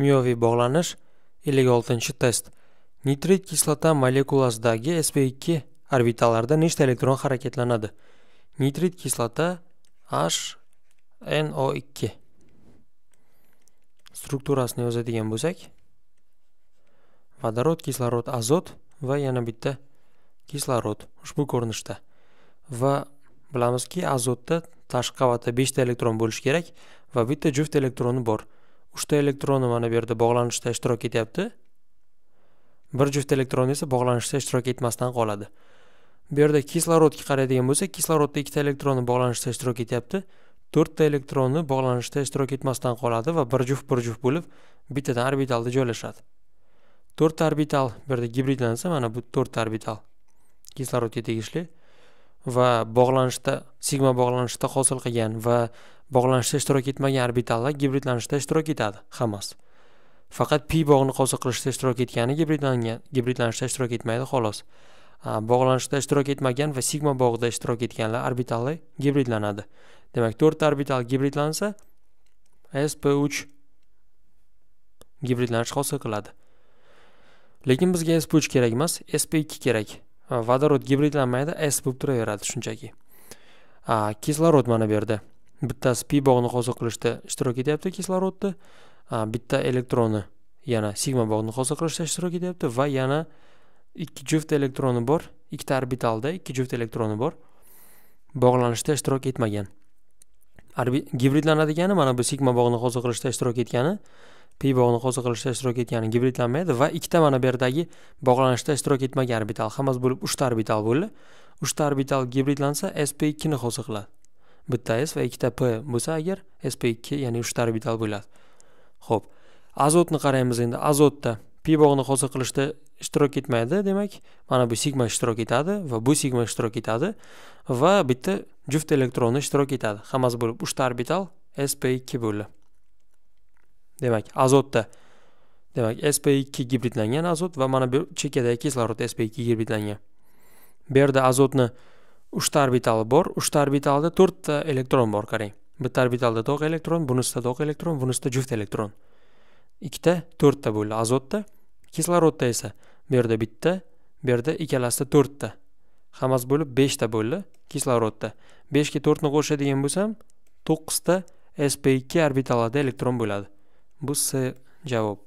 kimyoviy bog'lanish 56 test nitrit kislota molekulasidagi sp2 orbitalarda nechta elektron harakatlanadi nitrit kislota h no2 strukturasini yozadigan bo'lsak vodorod kislorod azot va yana bitta kislorod ushbu ko'rinishda va bilamizki azotda tashqi qavatda beshta elektron bo'lishi kerak va bitta juft elektroni bor uchta elektroni mana bu yerda bog'lanishda ishtirok etyapti bir juft elektron esa bog'lanishda ishtirok etmasdan qoladi bu yerda kislorodga qaraydigan bo'lsak kislorodda ikkita elektroni bog'lanishda ishtirok etyapti to'rtta elektroni bog'lanishda ishtirok etmasdan qoladi va bir juft bir juft bo'lib bittadan orbitalda joylashadi to'rtta orbital bu yerda gibridlansa mana bu to'rtta orbital kislorodga tegishli va bog'lanishda sigma bog'lanishda hosil qilgan va bog'lanishda ishtirok etmagan orbitallar gibridlanishda ishtirok etadi hammasi faqat pi bog'ni hosil qilishda ishtirok etgani gibridlangan gibridlanishda ishtirok etmaydi xolos bog'lanishda ishtirok etmagan va sigma bog'ida ishtirok etganlar orbitallar gibridlanadi demak to'rtta orbital gibridlansa sp uch gibridlanish hosil qiladi lekin bizga sp uch kerak emas sp ikki kerak vodorod gibridlanmaydi s bo'lib turaveradi shunchaki kislorod mana bu yerda bittasi pi bog'ni hosil qilishda ishtirok etyapti kislorodni bitta elektroni yana sigma bog'ni hosil qilishda ishtirok etyapti va yana ikki juft elektroni bor ikkita orbitalda ikki juft elektroni bor bog'lanishda ishtirok etmagan gibridlanadigani mana bu sigma bog'ni hosil qilishda ishtirok etgani pi bog'ni hosil qilishda ishtirok etgani gibridlanmaydi va ikkita mana bu yerdagi bog'lanishda ishtirok etmagan orbital hammasi bo'lib uchta orbital bo'ldi uchta orbital gibridlansa sp ikkini hosil qiladi bitta s va ikkita p bo'lsa agar sp2 ya'ni 3 orbital bo'ladi Xo'p, azotni qaraymiz endi azotda pi bog'ni hosil qilishda ishtirok etmaydi demak mana bu sigma ishtirok etadi va bu sigma ishtirok etadi va bitta juft elektronni ishtirok etadi hammasi bo'lib 3 orbital sp2 bo'ldi demak azotda demak sp2 gibridlangan azot va mana bu chekadagi kislorod sp2 gibridlangan bu yerda azotni uchta orbital bor uchta orbitalda to'rtta elektron bor qarang bitta orbitalda to'q elektron bunisida to'q elektron bunisida juft elektron ikkita to'rtta bo'ldi azotda kislorodda esa bu yerda bitta bu yerda ikkalasida to'rtta hammasi bo'lib beshta bo'ldi kislorodda beshga to'rtni qo'shadigan bo'lsam to'qqizta sp2 orbitalarda elektron bo'ladi bu s javob